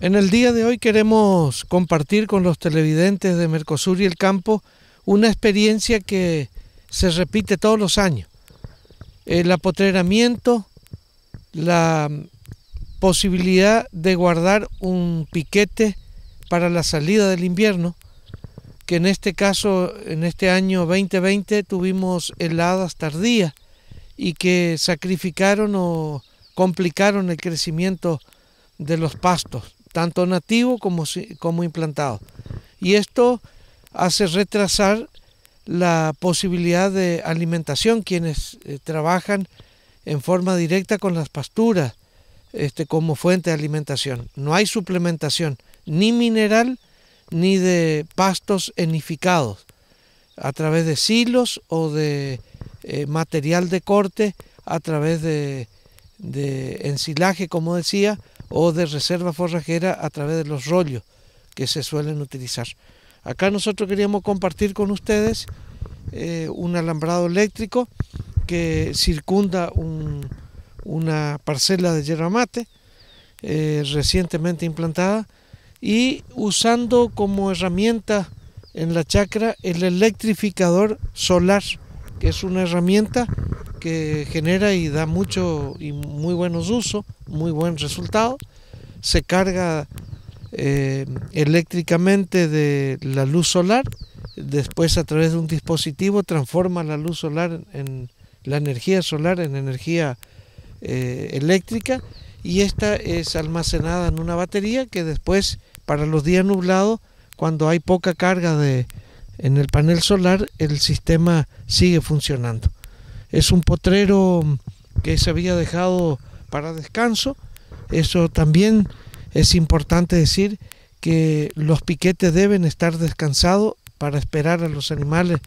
En el día de hoy queremos compartir con los televidentes de Mercosur y el campo una experiencia que se repite todos los años. El apotreramiento, la posibilidad de guardar un piquete para la salida del invierno, que en este caso, en este año 2020, tuvimos heladas tardías y que sacrificaron o complicaron el crecimiento de los pastos tanto nativo como, como Y esto hace retrasar la posibilidad de alimentación quienes eh, trabajan en forma directa con las pasturas este, como fuente de alimentación. No hay suplementación ni mineral ni de pastos enificados a través de silos o de eh, material de corte, a través de, de ensilaje, como decía, o de reserva forrajera a través de los rollos que se suelen utilizar. Acá nosotros queríamos compartir con ustedes eh, un alambrado eléctrico que circunda una parcela de yerba mate eh, recientemente implantada y usando como herramienta en la chacra el electrificador solar, que es una herramienta genera y da mucho y muy buenos usos, muy buen resultado. Se carga eh, eléctricamente de la luz solar, después a través de un dispositivo transforma la luz solar en la energía solar en energía eh, eléctrica y esta es almacenada en una batería que después para los días nublados cuando hay poca carga de en el panel solar el sistema sigue funcionando es un potrero que se había dejado para descanso. Eso también es importante decir que los piquetes deben estar descansados para esperar a los animales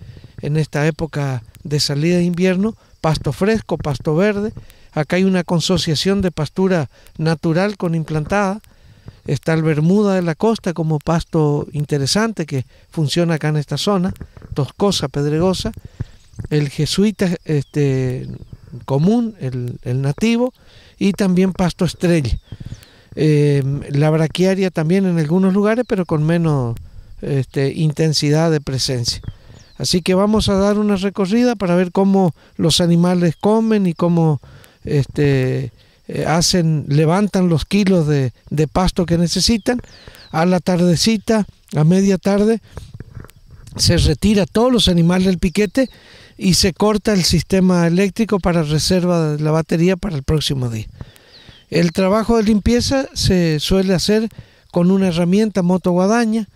en esta época de salida de invierno, pasto fresco, pasto verde. Acá hay una consociación de pastura natural con implantada. Está el Bermuda de la Costa como pasto interesante que funciona acá en esta zona, toscosa, pedregosa el jesuita este, común, el, nativo, y también pasto estrella. Em, la braquiaria también en algunos lugares, pero con menos este, intensidad de presencia. Así que vamos a dar una recorrida para ver cómo los animales comen y cómo este, eh, hacen, levantan los kilos de, de pasto que necesitan. A la tardecita, a media tarde, se retira todos los animales del piquete y se corta el sistema eléctrico para reserva de la batería para el próximo día. El trabajo de limpieza se suele hacer con una herramienta moto guadaña,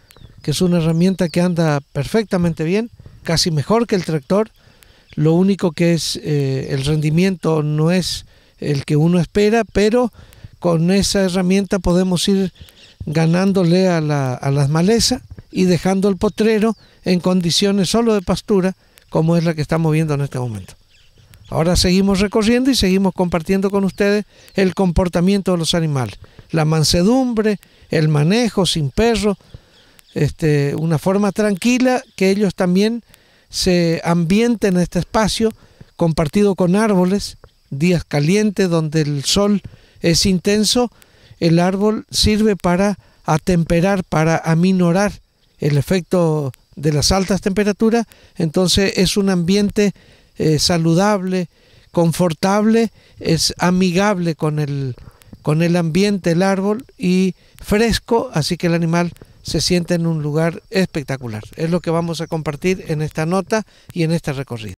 que es una herramienta que anda perfectamente bien, casi mejor que el tractor. Lo único que es eh, el rendimiento no es el que uno espera, pero con esa herramienta podemos ir ganándole a, la, a las malezas y dejando el potrero en condiciones solo de pastura como es la que estamos viendo en este momento. Ahora seguimos recorriendo y seguimos compartiendo con ustedes el comportamiento de los animales, la mansedumbre, el manejo sin perro, este, una forma tranquila que ellos también se ambienten en este espacio compartido con árboles, días calientes donde el sol es intenso, el árbol sirve para atemperar, para aminorar el efecto de las altas temperaturas, entonces es un ambiente eh, saludable, confortable, es amigable con el, con el ambiente, el árbol y fresco, así que el animal se siente en un lugar espectacular. Es lo que vamos a compartir en esta nota y en este recorrido.